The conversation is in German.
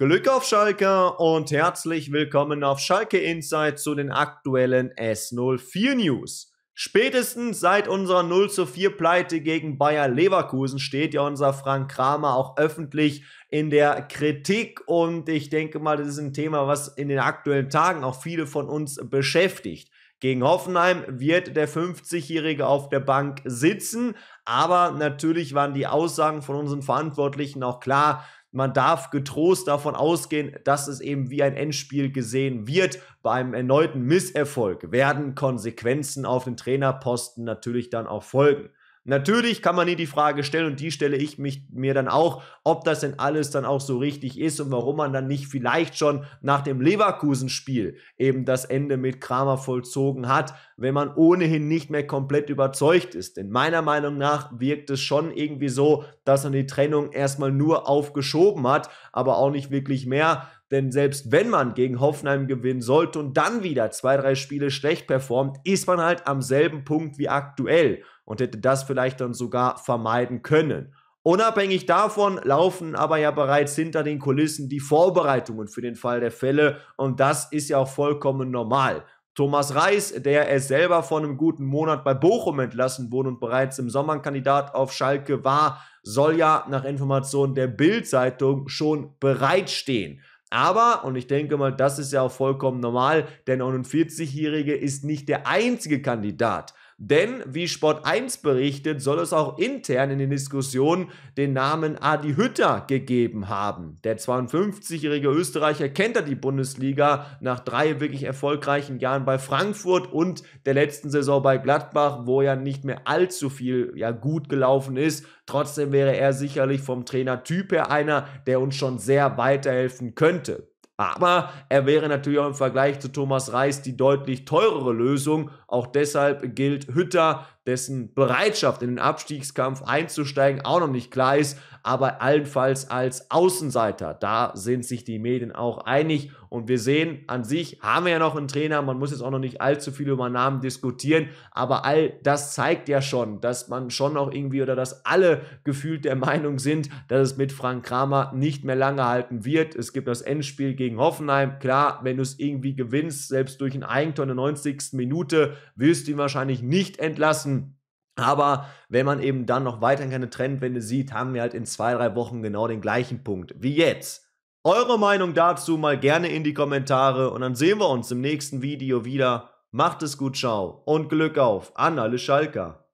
Glück auf Schalke und herzlich willkommen auf Schalke Insight zu den aktuellen S04 News. Spätestens seit unserer 0 zu 4 Pleite gegen Bayer Leverkusen steht ja unser Frank Kramer auch öffentlich in der Kritik und ich denke mal, das ist ein Thema, was in den aktuellen Tagen auch viele von uns beschäftigt. Gegen Hoffenheim wird der 50-Jährige auf der Bank sitzen, aber natürlich waren die Aussagen von unseren Verantwortlichen auch klar, man darf getrost davon ausgehen, dass es eben wie ein Endspiel gesehen wird. Bei einem erneuten Misserfolg werden Konsequenzen auf den Trainerposten natürlich dann auch folgen. Natürlich kann man hier die Frage stellen und die stelle ich mich, mir dann auch, ob das denn alles dann auch so richtig ist und warum man dann nicht vielleicht schon nach dem Leverkusen-Spiel eben das Ende mit Kramer vollzogen hat, wenn man ohnehin nicht mehr komplett überzeugt ist. Denn meiner Meinung nach wirkt es schon irgendwie so, dass man die Trennung erstmal nur aufgeschoben hat, aber auch nicht wirklich mehr denn selbst wenn man gegen Hoffenheim gewinnen sollte und dann wieder zwei, drei Spiele schlecht performt, ist man halt am selben Punkt wie aktuell und hätte das vielleicht dann sogar vermeiden können. Unabhängig davon laufen aber ja bereits hinter den Kulissen die Vorbereitungen für den Fall der Fälle und das ist ja auch vollkommen normal. Thomas Reis, der es selber vor einem guten Monat bei Bochum entlassen wurde und bereits im Sommer Kandidat auf Schalke war, soll ja nach Informationen der Bild-Zeitung schon bereitstehen. Aber, und ich denke mal, das ist ja auch vollkommen normal, der 49-Jährige ist nicht der einzige Kandidat. Denn, wie Sport 1 berichtet, soll es auch intern in den Diskussionen den Namen Adi Hütter gegeben haben. Der 52-jährige Österreicher kennt ja die Bundesliga nach drei wirklich erfolgreichen Jahren bei Frankfurt und der letzten Saison bei Gladbach, wo ja nicht mehr allzu viel ja, gut gelaufen ist. Trotzdem wäre er sicherlich vom Trainertyp her einer, der uns schon sehr weiterhelfen könnte. Aber er wäre natürlich auch im Vergleich zu Thomas Reis die deutlich teurere Lösung. Auch deshalb gilt Hütter dessen Bereitschaft in den Abstiegskampf einzusteigen auch noch nicht klar ist, aber allenfalls als Außenseiter. Da sind sich die Medien auch einig und wir sehen an sich, haben wir ja noch einen Trainer, man muss jetzt auch noch nicht allzu viel über Namen diskutieren, aber all das zeigt ja schon, dass man schon noch irgendwie oder dass alle gefühlt der Meinung sind, dass es mit Frank Kramer nicht mehr lange halten wird. Es gibt das Endspiel gegen Hoffenheim, klar, wenn du es irgendwie gewinnst, selbst durch ein Eigentor in der 90. Minute, wirst du ihn wahrscheinlich nicht entlassen. Aber wenn man eben dann noch weiterhin keine Trendwende sieht, haben wir halt in zwei, drei Wochen genau den gleichen Punkt wie jetzt. Eure Meinung dazu mal gerne in die Kommentare und dann sehen wir uns im nächsten Video wieder. Macht es gut, ciao und Glück auf an alle Schalker.